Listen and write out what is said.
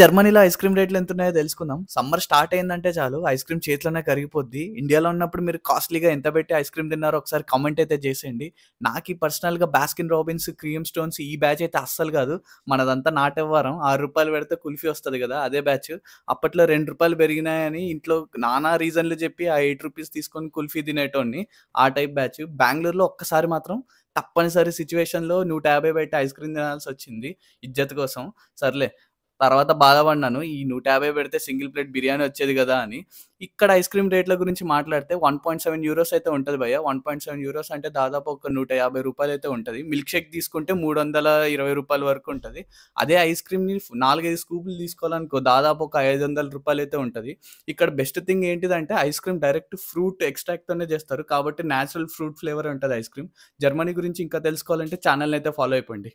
జర్మనీలో ice cream రేట్లు ఎంత ఉన్నాయో తెలుసుకుందాం సమ్మర్ స్టార్ట్ అయిందంటే చాలు ఐస్ క్రీమ్ చేతిలోనే కరిగిపోద్ది ఇండియాలో ఉన్నప్పుడు మీరు కాస్ట్లీగా ఎంత పెట్టి ఐస్ క్రీమ్ తిన్నారో ఒకసారి కామెంట్ అయితే చేసేయండి నాకు ఈ పర్సనల్గా బాస్కిన్ రాబిన్స్ క్రీమ్ స్టోన్స్ ఈ బ్యాచ్ అయితే అస్సలు కాదు మనదంతా నాటవ్వారం ఆరు రూపాయలు పెడితే కుల్ఫీ వస్తుంది కదా అదే బ్యాచ్ అప్పట్లో రెండు రూపాయలు పెరిగినాయని ఇంట్లో నానా రీజన్లు చెప్పి ఆ ఎయిట్ రూపీస్ తీసుకొని కుల్ఫీ తినేటోడిని ఆ టైప్ బ్యాచ్ బెంగళూరులో ఒక్కసారి మాత్రం తప్పనిసరి సిచ్యువేషన్లో నూట యాభై బయట ఐస్ క్రీమ్ తినాల్సి వచ్చింది ఇజ్జత్ కోసం సర్లే తర్వాత బాధపడినాను ఈ నూట యాభై పెడితే సింగిల్ ప్లేట్ బిర్యానీ వచ్చేది కదా అని ఇక్కడ ఐస్ క్రీమ్ రేట్ల గురించి మాట్లాడితే వన్ పాయింట్ సెవెన్ యూరోస్ అయితే ఉంటుంది భయ్య వన్ పాయింట్ సెవెన్ యూరోస్ అంటే దాదాపు ఒక నూట యాభై రూపాయలు అయితే ఉంటుంది మిల్క్ షేక్ తీసుకుంటే మూడు వందల ఇరవై రూపాయల వరకు ఉంటుంది అదే ఐస్ క్రీమ్ని నాలుగైదు స్కూపులు తీసుకోవాలనుకో దాదాపు ఒక ఐదు వందల రూపాయలు అయితే ఉంటుంది ఇక్కడ బెస్ట్ థింగ్ ఏంటిదంటే ఐస్ క్రీమ్ డైరెక్ట్ ఫ్రూట్ ఎక్స్ట్రాక్ట్తోనే చేస్తారు కాబట్టి న్యాచురల్ ఫ్రూట్ ఫ్లేవర్ ఉంటుంది ఐస్ క్రీమ్ జర్మనీ గురించి ఇంకా తెలుసుకోవాలంటే ఛానల్ని అయితే ఫాలో అయిపోండి